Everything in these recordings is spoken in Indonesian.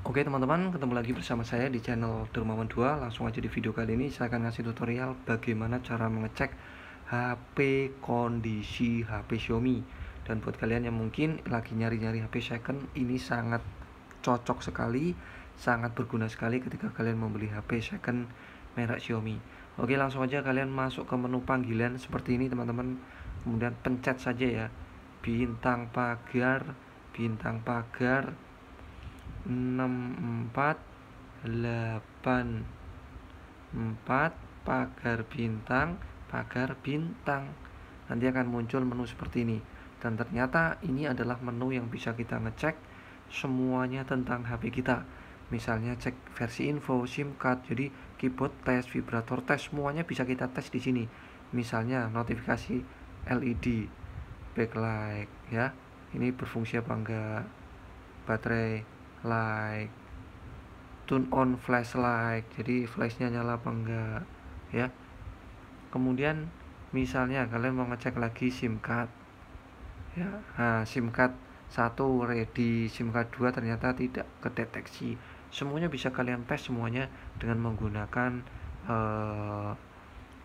Oke teman-teman, ketemu lagi bersama saya di channel Dermawan 2 Langsung aja di video kali ini saya akan ngasih tutorial bagaimana cara mengecek HP kondisi HP Xiaomi Dan buat kalian yang mungkin lagi nyari-nyari HP second Ini sangat cocok sekali, sangat berguna sekali ketika kalian membeli HP second merek Xiaomi Oke langsung aja kalian masuk ke menu panggilan seperti ini teman-teman Kemudian pencet saja ya Bintang pagar, bintang pagar, 6 4 8 4 pagar bintang pagar bintang nanti akan muncul menu seperti ini dan ternyata ini adalah menu yang bisa kita ngecek semuanya tentang HP kita misalnya cek versi info SIM card jadi keyboard tes vibrator tes semuanya bisa kita tes di sini misalnya notifikasi LED backlight ya ini berfungsi apa enggak baterai like turn on flashlight jadi flashnya nyala apa enggak ya kemudian misalnya kalian mau ngecek lagi SIM card ya nah, SIM card satu ready SIM card 2 ternyata tidak kedeteksi semuanya bisa kalian tes semuanya dengan menggunakan eh,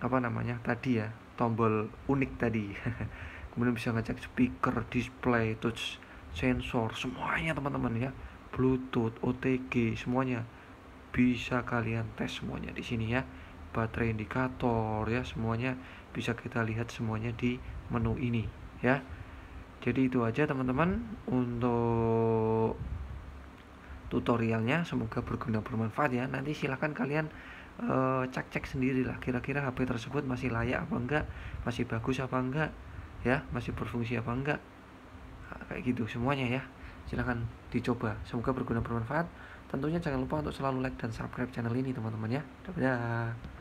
apa namanya tadi ya tombol unik tadi kemudian bisa ngecek speaker display touch sensor semuanya teman-teman ya Bluetooth, OTG, semuanya bisa kalian tes semuanya di sini ya. Baterai indikator ya semuanya bisa kita lihat semuanya di menu ini ya. Jadi itu aja teman-teman untuk tutorialnya semoga berguna bermanfaat ya. Nanti silahkan kalian eh, cek-cek sendirilah sendiri lah kira-kira HP tersebut masih layak apa enggak, masih bagus apa enggak ya, masih berfungsi apa enggak. Nah, kayak gitu semuanya ya silahkan dicoba semoga berguna bermanfaat tentunya jangan lupa untuk selalu like dan subscribe channel ini teman-teman ya dadah